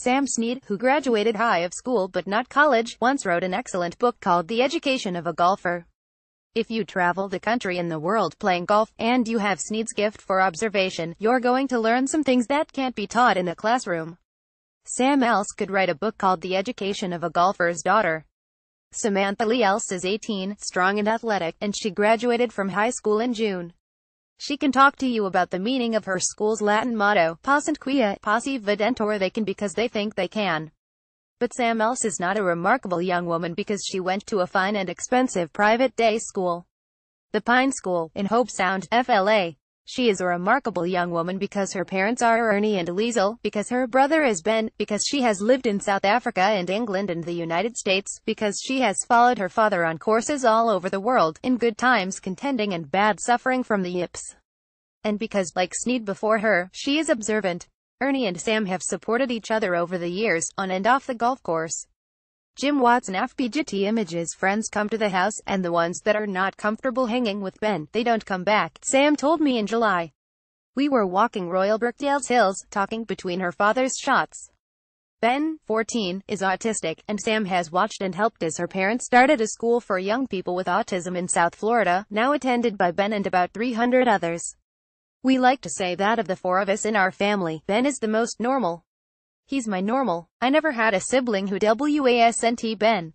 Sam Snead, who graduated high of school but not college, once wrote an excellent book called The Education of a Golfer. If you travel the country and the world playing golf, and you have Snead's gift for observation, you're going to learn some things that can't be taught in a classroom. Sam Else could write a book called The Education of a Golfer's Daughter. Samantha Lee Else is 18, strong and athletic, and she graduated from high school in June. She can talk to you about the meaning of her school's Latin motto, Passant quia, posse videntor they can because they think they can. But Sam Else is not a remarkable young woman because she went to a fine and expensive private day school. The Pine School, in Hope Sound, FLA. She is a remarkable young woman because her parents are Ernie and Liesel, because her brother is Ben, because she has lived in South Africa and England and the United States, because she has followed her father on courses all over the world, in good times contending and bad suffering from the yips. And because, like Sneed before her, she is observant. Ernie and Sam have supported each other over the years, on and off the golf course. Jim Watson FPGT images friends come to the house, and the ones that are not comfortable hanging with Ben, they don't come back, Sam told me in July. We were walking Royal Brookdale's hills, talking between her father's shots. Ben, 14, is autistic, and Sam has watched and helped as her parents started a school for young people with autism in South Florida, now attended by Ben and about 300 others. We like to say that of the four of us in our family, Ben is the most normal. He's my normal. I never had a sibling who wasn't Ben.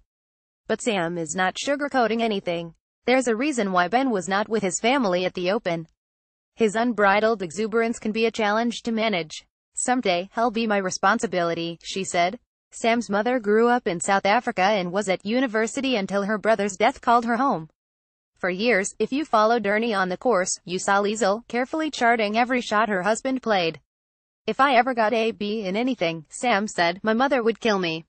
But Sam is not sugarcoating anything. There's a reason why Ben was not with his family at the open. His unbridled exuberance can be a challenge to manage. Someday, he'll be my responsibility, she said. Sam's mother grew up in South Africa and was at university until her brother's death called her home. For years, if you followed Ernie on the course, you saw Liesel, carefully charting every shot her husband played. If I ever got a B in anything, Sam said, my mother would kill me.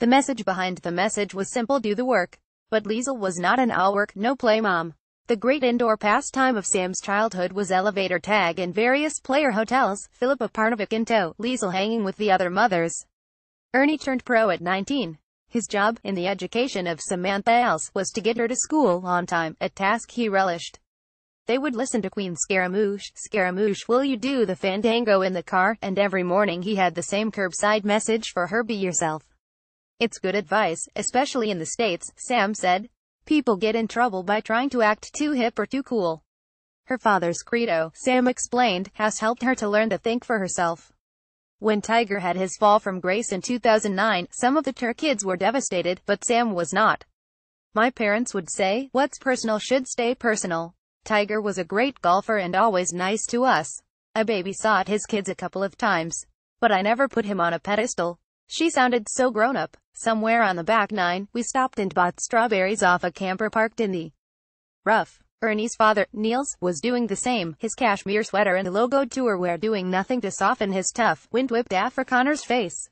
The message behind the message was simple do the work. But Liesel was not an all work, no play mom. The great indoor pastime of Sam's childhood was elevator tag in various player hotels, Philippa Parnovic in tow, Liesel hanging with the other mothers. Ernie turned pro at 19. His job, in the education of Samantha Else, was to get her to school on time, a task he relished they would listen to Queen Scaramouche, Scaramouche, will you do the fandango in the car? And every morning he had the same curbside message for her, be yourself. It's good advice, especially in the States, Sam said. People get in trouble by trying to act too hip or too cool. Her father's credo, Sam explained, has helped her to learn to think for herself. When Tiger had his fall from grace in 2009, some of the Tur kids were devastated, but Sam was not. My parents would say, what's personal should stay personal. Tiger was a great golfer and always nice to us. I babysat his kids a couple of times, but I never put him on a pedestal. She sounded so grown up. Somewhere on the back nine, we stopped and bought strawberries off a camper parked in the rough. Ernie's father, Niels, was doing the same, his cashmere sweater and logo tour wear doing nothing to soften his tough, wind-whipped Afrikaner's face.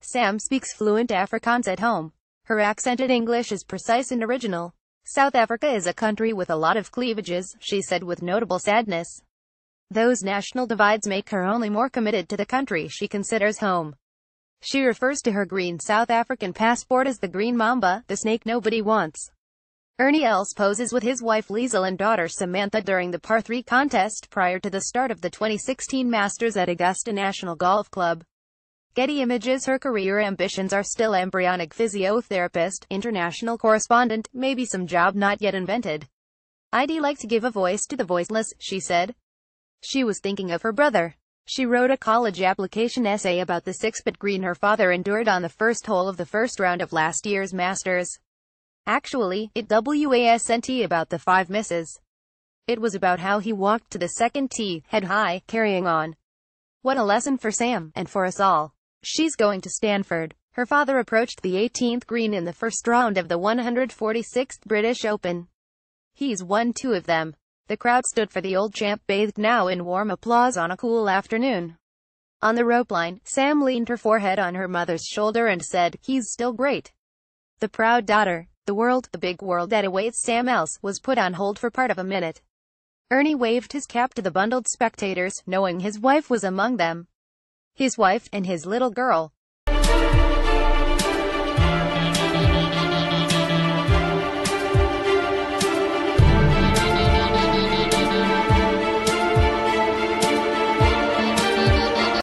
Sam speaks fluent Afrikaans at home. Her accented English is precise and original. South Africa is a country with a lot of cleavages, she said with notable sadness. Those national divides make her only more committed to the country she considers home. She refers to her green South African passport as the green mamba, the snake nobody wants. Ernie Els poses with his wife Liesl and daughter Samantha during the par 3 contest prior to the start of the 2016 Masters at Augusta National Golf Club. Getty Images Her career ambitions are still embryonic physiotherapist, international correspondent, maybe some job not yet invented. I'd like to give a voice to the voiceless, she said. She was thinking of her brother. She wrote a college application essay about the six-bit green her father endured on the first hole of the first round of last year's Masters. Actually, it wasn't about the five misses. It was about how he walked to the second tee, head high, carrying on. What a lesson for Sam, and for us all. She's going to Stanford. Her father approached the 18th green in the first round of the 146th British Open. He's won two of them. The crowd stood for the old champ bathed now in warm applause on a cool afternoon. On the rope line, Sam leaned her forehead on her mother's shoulder and said, he's still great. The proud daughter, the world, the big world that awaits Sam Else, was put on hold for part of a minute. Ernie waved his cap to the bundled spectators, knowing his wife was among them his wife, and his little girl.